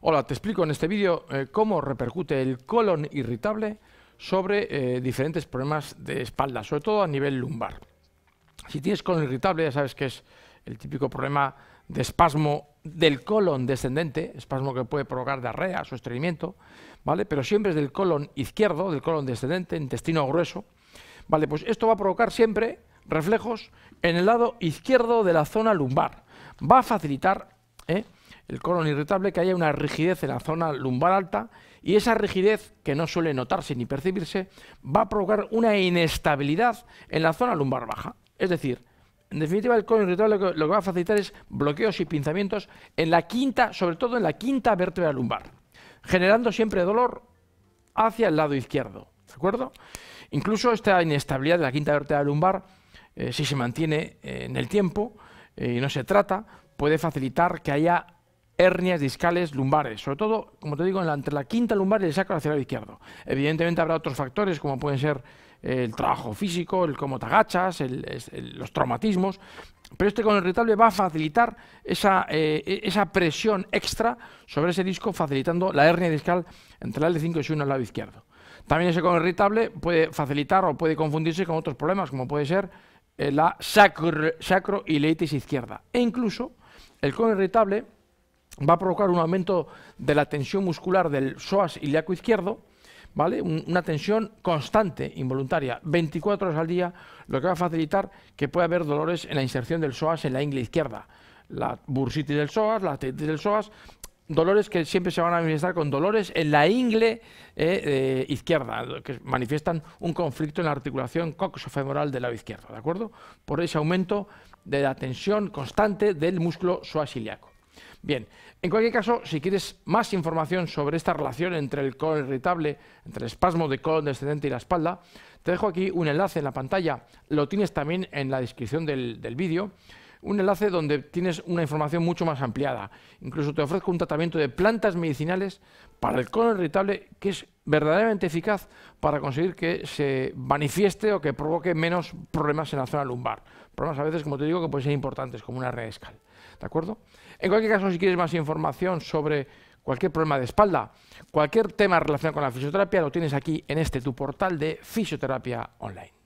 Hola, te explico en este vídeo eh, cómo repercute el colon irritable sobre eh, diferentes problemas de espalda, sobre todo a nivel lumbar. Si tienes colon irritable, ya sabes que es el típico problema de espasmo del colon descendente, espasmo que puede provocar diarrea o estreñimiento, ¿vale? Pero siempre es del colon izquierdo, del colon descendente, intestino grueso. Vale, pues esto va a provocar siempre reflejos en el lado izquierdo de la zona lumbar. Va a facilitar ¿eh? el colon irritable, que haya una rigidez en la zona lumbar alta y esa rigidez, que no suele notarse ni percibirse, va a provocar una inestabilidad en la zona lumbar baja. Es decir, en definitiva, el colon irritable lo que, va a facilitar es bloqueos y pinzamientos en la quinta, sobre todo en la quinta vértebra lumbar, generando siempre dolor hacia el lado izquierdo. ¿De acuerdo? Incluso esta inestabilidad de la quinta vértebra lumbar, eh, si se mantiene eh, en el tiempo y no se trata, puede facilitar que haya hernias discales lumbares, sobre todo, como te digo, entre la quinta lumbar y el sacro lado izquierdo. Evidentemente habrá otros factores como pueden ser eh, el trabajo físico, el cómo te agachas, los traumatismos, pero este con irritable va a facilitar eh, e, esa, presión extra sobre ese disco, facilitando la hernia discal entre la L5 y S1 al lado izquierdo. También ese con irritable puede facilitar o puede confundirse con otros problemas, como puede ser eh, la sacro, sacroileitis izquierda, e incluso el cono irritable va a provocar un aumento de la tensión muscular del psoas ilíaco izquierdo, ¿vale? una tensión constante, involuntaria, 24 horas al día, lo que va a facilitar que pueda haber dolores en la inserción del psoas en la ingle izquierda. La bursitis del psoas, la atritis del psoas dolores que siempre se van a manifestar con dolores en la ingle eh, eh, izquierda, que manifiestan un conflicto en la articulación coxofemoral del lado izquierdo, ¿de acuerdo? Por ese aumento de la tensión constante del músculo suasiliaco. Bien, en cualquier caso, si quieres más información sobre esta relación entre el colon irritable, entre el espasmo de colon descendente y la espalda, te dejo aquí un enlace en la pantalla, lo tienes también en la descripción del, del vídeo, un enlace donde tienes una información mucho más ampliada. Incluso te ofrezco un tratamiento de plantas medicinales para el colon irritable que es verdaderamente eficaz para conseguir que se manifieste o que provoque menos problemas en la zona lumbar. Problemas a veces, como te digo, que pueden ser importantes, como una reescal. ¿De acuerdo? En cualquier caso, si quieres más información sobre cualquier problema de espalda, cualquier tema relacionado con la fisioterapia, lo tienes aquí en este tu portal de fisioterapia online.